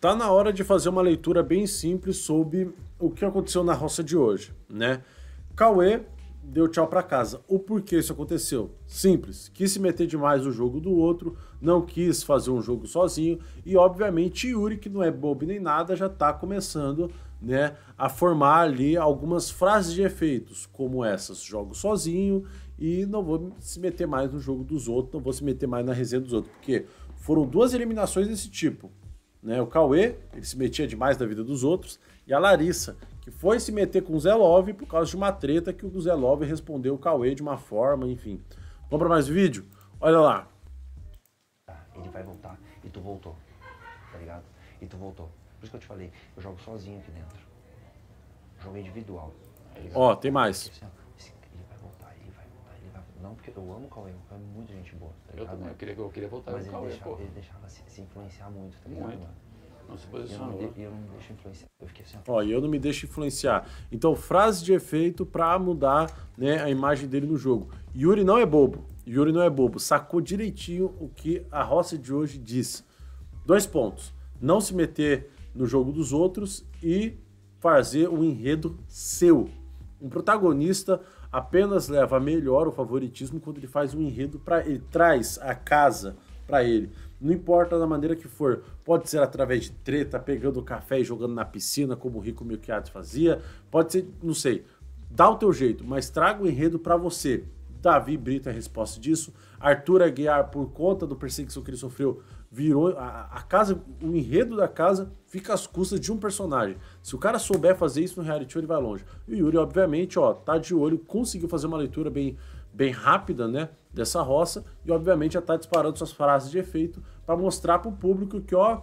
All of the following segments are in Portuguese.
Tá na hora de fazer uma leitura bem simples sobre o que aconteceu na roça de hoje, né? Cauê deu tchau para casa. O porquê isso aconteceu? Simples. Quis se meter demais no jogo do outro, não quis fazer um jogo sozinho e, obviamente, Yuri, que não é bobo nem nada, já tá começando né, a formar ali algumas frases de efeitos, como essas: jogo sozinho e não vou se meter mais no jogo dos outros, não vou se meter mais na resenha dos outros, porque foram duas eliminações desse tipo. Né? O Cauê, ele se metia demais na vida dos outros, e a Larissa, que foi se meter com o Zé Love por causa de uma treta que o Zé Love respondeu o Cauê de uma forma, enfim. Vamos para mais vídeo? Olha lá. Ah, ele vai voltar, e tu voltou, tá ligado? E tu voltou. Por isso que eu te falei, eu jogo sozinho aqui dentro. Jogo individual. Tá Ó, tem mais. Tá não, porque eu amo o Cauê, o Cauê é muito gente boa. Tá eu também, eu queria, eu queria voltar Mas com o Cauê, deixava, pô. ele deixava se, se influenciar muito, tá ligado? Muito. Não se posicionou. Eu não, eu não me deixo influenciar. Eu fiquei assim. Ó, e eu não me deixo influenciar. Então, frase de efeito pra mudar né, a imagem dele no jogo. Yuri não é bobo. Yuri não é bobo. Sacou direitinho o que a roça de hoje diz. Dois pontos. Não se meter no jogo dos outros e fazer o um enredo seu. Um protagonista apenas leva a melhor o favoritismo quando ele faz um enredo para ele traz a casa para ele. Não importa da maneira que for, pode ser através de treta, pegando café e jogando na piscina, como o Rico Milquiades fazia, pode ser, não sei, dá o teu jeito, mas traga o enredo para você. Davi Brito é a resposta disso. Arthur Aguiar, por conta do perseguição que ele sofreu, virou a, a, casa, o enredo da casa fica às custas de um personagem. Se o cara souber fazer isso no reality show, ele vai longe. E o Yuri, obviamente, ó, tá de olho, conseguiu fazer uma leitura bem, bem rápida, né, dessa roça e obviamente já tá disparando suas frases de efeito para mostrar pro público que, ó,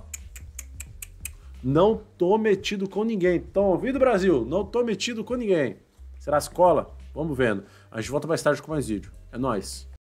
não tô metido com ninguém. Estão ouvindo, Brasil? Não tô metido com ninguém. Será escola? Vamos vendo. A gente volta mais tarde com mais vídeo. É nóis.